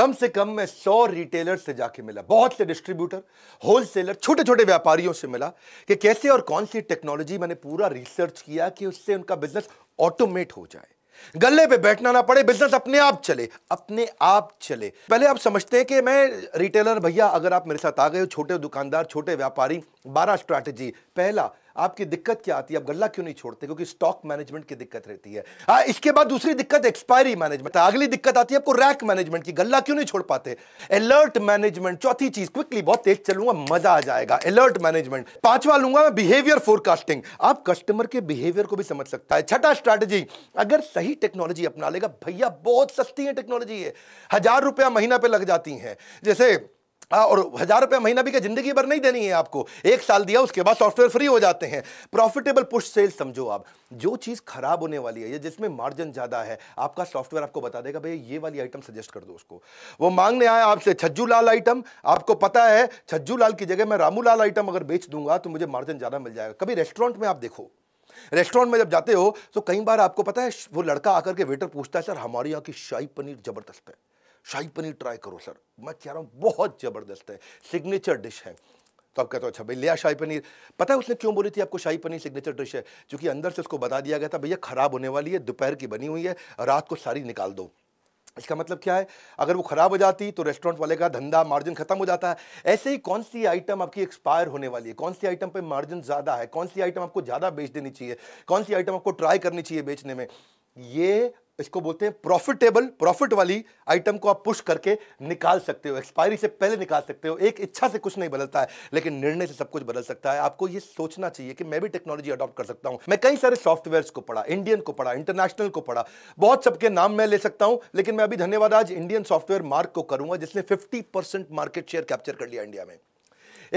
कम से कम मैं सौ रिटेलर से जाके मिला बहुत से डिस्ट्रीब्यूटर होलसेलर छोटे छोटे व्यापारियों से मिला कि कैसे और कौन सी टेक्नोलॉजी मैंने पूरा रिसर्च किया कि उससे उनका बिजनेस ऑटोमेट हो जाए गले पे बैठना ना पड़े बिजनेस अपने आप चले अपने आप चले पहले आप समझते हैं कि मैं रिटेलर भैया अगर आप मेरे साथ आ गए हो छोटे दुकानदार छोटे व्यापारी बारह स्ट्रैटेजी पहला आपकी दिक्कत क्या आती है आप गल्ला क्यों नहीं छोड़ते क्योंकि स्टॉक मैनेजमेंट की दिक्कत रहती है आ, इसके बाद दूसरी दिक्कत एक्सपायरी मैनेजमेंट अगली दिक्कत आती है आपको रैक मैनेजमेंट की गल्ला क्यों नहीं छोड़ पाते अलर्ट मैनेजमेंट चौथी चीज क्विकली बहुत तेज चलूंगा मजा आ जाएगा अलर्ट मैनेजमेंट पांचवा लूंगा मैं बिहेवियर फोरकास्टिंग आप कस्टमर के बिहेवियर को भी समझ सकता है छठा स्ट्रैटेजी अगर सही टेक्नोलॉजी अपना लेगा भैया बहुत सस्ती है टेक्नोलॉजी है हजार रुपया महीना पे लग जाती है जैसे हाँ, और हजार रुपये महीना भी क्या जिंदगी भर नहीं देनी है आपको एक साल दिया उसके बाद सॉफ्टवेयर फ्री हो जाते हैं प्रॉफिटेबल पुश सेल समझो आप जो चीज़ खराब होने वाली है या जिसमें मार्जिन ज़्यादा है आपका सॉफ्टवेयर आपको बता देगा भैया ये वाली आइटम सजेस्ट कर दो उसको वो मांगने आया आपसे छज्जू लाल आइटम आपको पता है छज्जू लाल की जगह मैं रामू लाल आइटम अगर बेच दूंगा तो मुझे मार्जिन ज़्यादा मिल जाएगा कभी रेस्टोरेंट में आप देखो रेस्टोरेंट में जब जाते हो तो कई बार आपको पता है वो लड़का आकर के वेटर पूछता है सर हमारे यहाँ की शाही पनीर जबरदस्त है शाही पनीर ट्राई करो सर मैं कह रहा हूँ बहुत ज़बरदस्त है सिग्नेचर डिश है तो आप कहते हो अच्छा भाई लिया शाही पनीर पता है उसने क्यों बोली थी आपको शाही पनीर सिग्नेचर डिश है क्योंकि अंदर से उसको बता दिया गया था भैया ख़राब होने वाली है दोपहर की बनी हुई है रात को सारी निकाल दो इसका मतलब क्या है अगर वो ख़राब हो जाती तो रेस्टोरेंट वाले का धंधा मार्जिन खत्म हो जाता है ऐसे ही कौन सी आइटम आपकी एक्सपायर होने वाली है कौन सी आइटम पे मार्जिन ज़्यादा है कौन सी आइटम आपको ज़्यादा बेच देनी चाहिए कौन सी आइटम आपको ट्राई करनी चाहिए बेचने में ये इसको बोलते हैं प्रॉफिटेबल प्रॉफिट वाली आइटम को आप पुश करके निकाल सकते हो एक्सपायरी से पहले निकाल सकते हो एक इच्छा से कुछ नहीं बदलता है लेकिन निर्णय से सब कुछ बदल सकता है आपको ये सोचना चाहिए कि मैं भी टेक्नोलॉजी अडॉप्ट कर सकता हूं मैं कई सारे सॉफ्टवेयर को पढ़ा इंडियन को पढ़ा इंटरनेशनल को पढ़ा बहुत सबके नाम मैं ले सकता हूं लेकिन मैं अभी धन्यवाद आज इंडियन सॉफ्टवेयर मार्क को करूंगा जिसने फिफ्टी मार्केट शेयर कैप्चर कर लिया इंडिया में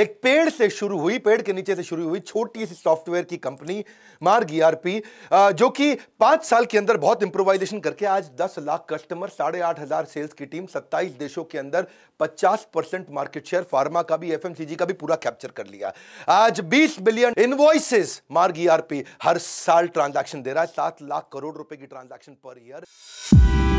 एक पेड़ से शुरू हुई पेड़ के नीचे से शुरू हुई छोटी सी सॉफ्टवेयर की कंपनी मार्ग ईआरपी e जो कि पांच साल के अंदर बहुत इंप्रोवाइजेशन करके आज दस लाख कस्टमर साढ़े आठ हज़ार सेल्स की टीम सत्ताईस देशों के अंदर पचास परसेंट मार्केट शेयर फार्मा का भी एफ का भी पूरा कैप्चर कर लिया आज बीस बिलियन इनवॉइसिस मार्ग ईआरपी e हर साल ट्रांजेक्शन दे रहा है सात लाख करोड़ रुपए की ट्रांजेक्शन पर ईयर